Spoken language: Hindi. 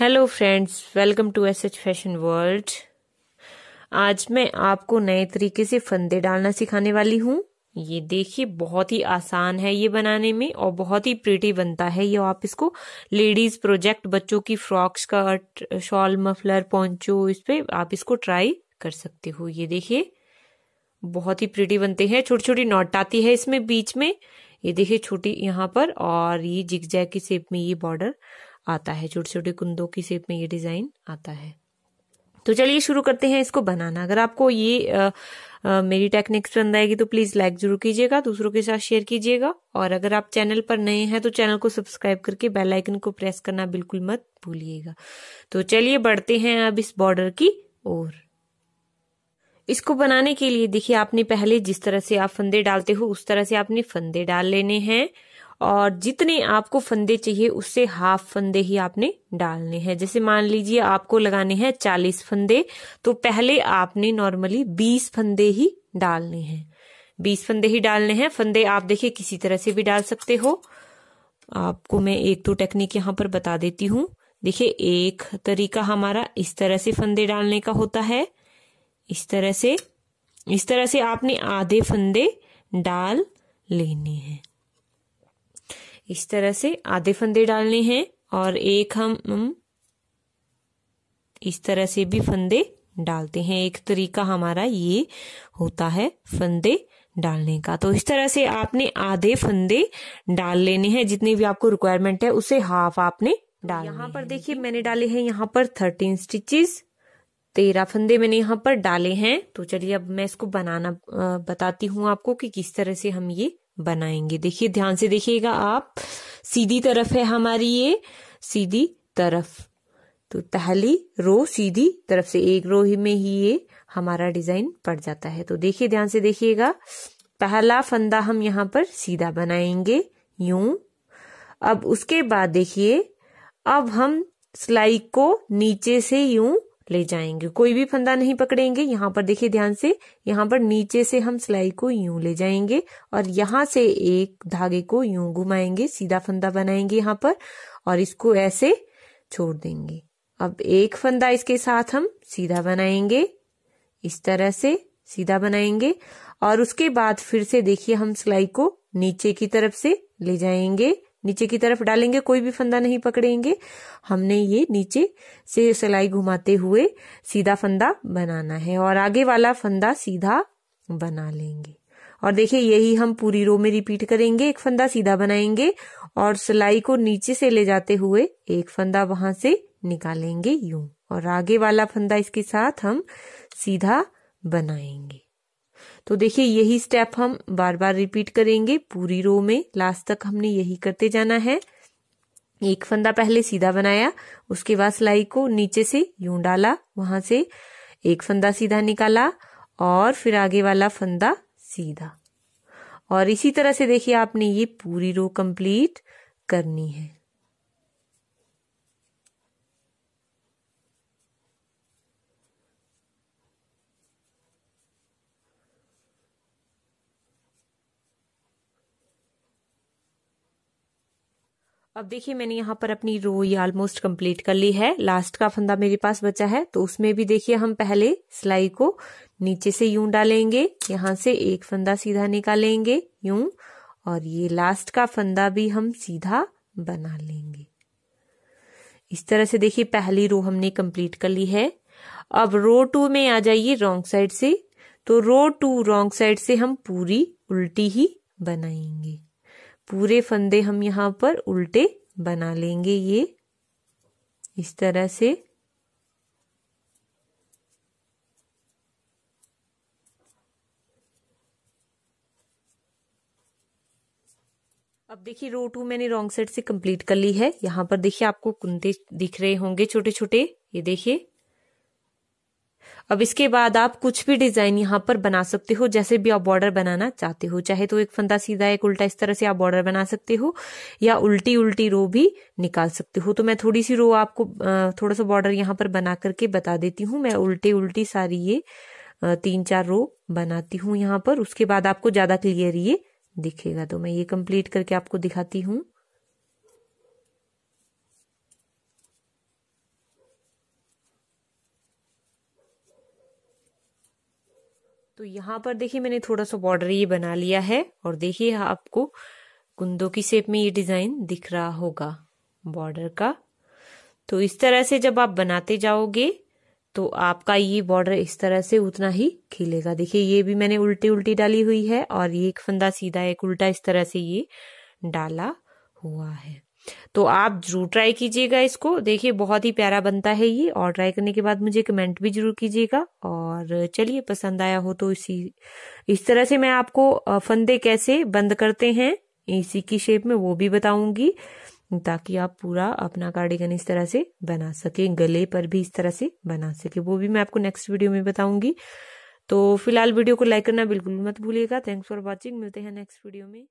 hello friends welcome to S H fashion world आज मैं आपको नए तरीके से फंदे डालना सिखाने वाली हूँ ये देखिए बहुत ही आसान है ये बनाने में और बहुत ही प्रीटी बनता है ये आप इसको लेडीज प्रोजेक्ट बच्चों की frocks skirt shawl muffler poncho इस पे आप इसको ट्राई कर सकते हो ये देखिए बहुत ही प्रीटी बनते हैं छोटी छोटी नॉट आती है इसमें बीच में ये देखिए छोटी यहाँ पर और ये जिग की शेप में ये बॉर्डर आता है छोटे छोटे कुंदों की शेप में ये डिज़ाइन आता है तो चलिए शुरू करते हैं इसको बनाना अगर आपको ये आ, आ, मेरी टेक्निक्स पसंद आएगी तो प्लीज़ लाइक जरूर कीजिएगा दूसरों के साथ शेयर कीजिएगा और अगर आप चैनल पर नए हैं तो चैनल को सब्सक्राइब करके बेल आइकन को प्रेस करना बिल्कुल मत भूलिएगा तो चलिए बढ़ते हैं अब इस बॉर्डर की ओर इसको बनाने के लिए देखिए आपने पहले जिस तरह से आप फंदे डालते हो उस तरह से आपने फंदे डाल लेने हैं और जितने आपको फंदे चाहिए उससे हाफ फंदे ही आपने डालने हैं जैसे मान लीजिए आपको लगाने हैं चालीस फंदे तो पहले आपने नॉर्मली बीस फंदे ही डालने हैं बीस फंदे ही डालने हैं फंदे आप देखिए किसी तरह से भी डाल सकते हो आपको मैं एक दो तो टेक्निक यहाँ पर बता देती हूँ देखिए एक तरीका हमारा इस तरह से फंदे डालने का होता है इस तरह से इस तरह से आपने आधे फंदे डाल लेने हैं इस तरह से आधे फंदे डालने हैं और एक हम, इस तरह से भी फंदे डालते हैं एक तरीका हमारा ये होता है फंदे डालने का तो इस तरह से आपने आधे फंदे डाल लेने हैं जितनी भी आपको रिक्वायरमेंट है उसे हाफ आपने डाल यहाँ पर देखिए मैंने डाले हैं यहाँ पर थर्टीन स्टिचेस तेरह फंदे मैंने यहाँ पर डाले हैं तो चलिए अब मैं इसको बनाना बताती हूँ आपको कि किस तरह से हम ये बनाएंगे देखिए ध्यान से देखिएगा आप सीधी तरफ है हमारी ये सीधी तरफ तो पहली रो सीधी तरफ से एक रो ही में ही ये हमारा डिजाइन पड़ जाता है तो देखिए ध्यान से देखिएगा पहला फंदा हम यहाँ पर सीधा बनाएंगे यू अब उसके बाद देखिए अब हम सिलाई को नीचे से यूं ले जाएंगे कोई भी फंदा नहीं पकड़ेंगे यहाँ पर देखिए ध्यान से यहाँ पर नीचे से हम सिलाई को यूं ले जाएंगे और यहाँ से एक धागे को यूं घुमाएंगे सीधा फंदा बनाएंगे यहाँ पर और इसको ऐसे छोड़ देंगे अब एक फंदा इसके साथ हम सीधा बनाएंगे इस तरह से सीधा बनाएंगे और उसके बाद फिर से देखिए हम सिलाई को नीचे की तरफ से ले जाएंगे नीचे की तरफ डालेंगे कोई भी फंदा नहीं पकड़ेंगे हमने ये नीचे से सिलाई घुमाते हुए सीधा फंदा बनाना है और आगे वाला फंदा सीधा बना लेंगे और देखिए यही हम पूरी रो में रिपीट करेंगे एक फंदा सीधा बनाएंगे और सिलाई को नीचे से ले जाते हुए एक फंदा वहां से निकालेंगे यूं और आगे वाला फंदा इसके साथ हम सीधा बनाएंगे तो देखिए यही स्टेप हम बार बार रिपीट करेंगे पूरी रो में लास्ट तक हमने यही करते जाना है एक फंदा पहले सीधा बनाया उसके बाद सिलाई को नीचे से यूं डाला वहां से एक फंदा सीधा निकाला और फिर आगे वाला फंदा सीधा और इसी तरह से देखिए आपने ये पूरी रो कंप्लीट करनी है अब देखिए मैंने यहाँ पर अपनी रो ये ऑलमोस्ट कंप्लीट कर ली है लास्ट का फंदा मेरे पास बचा है तो उसमें भी देखिए हम पहले सिलाई को नीचे से यूं डालेंगे यहाँ से एक फंदा सीधा निकालेंगे यूं और ये लास्ट का फंदा भी हम सीधा बना लेंगे इस तरह से देखिए पहली रो हमने कंप्लीट कर ली है अब रो टू में आ जाइए रोंग साइड से तो रो टू रोंग साइड से हम पूरी उल्टी ही बनाएंगे पूरे फंदे हम यहाँ पर उल्टे बना लेंगे ये इस तरह से अब देखिए रो टू मैंने रॉन्ग साइड से कंप्लीट कर ली है यहां पर देखिए आपको कुंते दिख रहे होंगे छोटे छोटे ये देखिए अब इसके बाद आप कुछ भी डिजाइन यहाँ पर बना सकते हो जैसे भी आप बॉर्डर बनाना चाहते हो चाहे तो एक फंदा सीधा एक उल्टा इस तरह से आप बॉर्डर बना सकते हो या उल्टी उल्टी रो भी निकाल सकते हो तो मैं थोड़ी सी रो आपको थोड़ा सा बॉर्डर यहाँ पर बना करके बता देती हूँ मैं उल्टी उल्टी सारी ये तीन चार रो बनाती हूँ यहाँ पर उसके बाद आपको ज्यादा क्लियर ये दिखेगा तो मैं ये कंप्लीट करके आपको दिखाती हूँ तो यहाँ पर देखिए मैंने थोड़ा सा बॉर्डर ये बना लिया है और देखिए आपको कुंदों की शेप में ये डिज़ाइन दिख रहा होगा बॉर्डर का तो इस तरह से जब आप बनाते जाओगे तो आपका ये बॉर्डर इस तरह से उतना ही खिलेगा देखिए ये भी मैंने उल्टी उल्टी डाली हुई है और ये एक फंदा सीधा एक उल्टा इस तरह से ये डाला हुआ है तो आप जरूर ट्राई कीजिएगा इसको देखिए बहुत ही प्यारा बनता है ये और ट्राई करने के बाद मुझे कमेंट भी जरूर कीजिएगा और चलिए पसंद आया हो तो इसी इस तरह से मैं आपको फंदे कैसे बंद करते हैं इसी की शेप में वो भी बताऊंगी ताकि आप पूरा अपना कार्डिगन इस तरह से बना सके गले पर भी इस तरह से बना सके वो भी मैं आपको नेक्स्ट वीडियो में बताऊंगी तो फिलहाल वीडियो को लाइक करना बिल्कुल मत भूलिएगा थैंक्स फॉर वॉचिंग मिलते हैं नेक्स्ट वीडियो में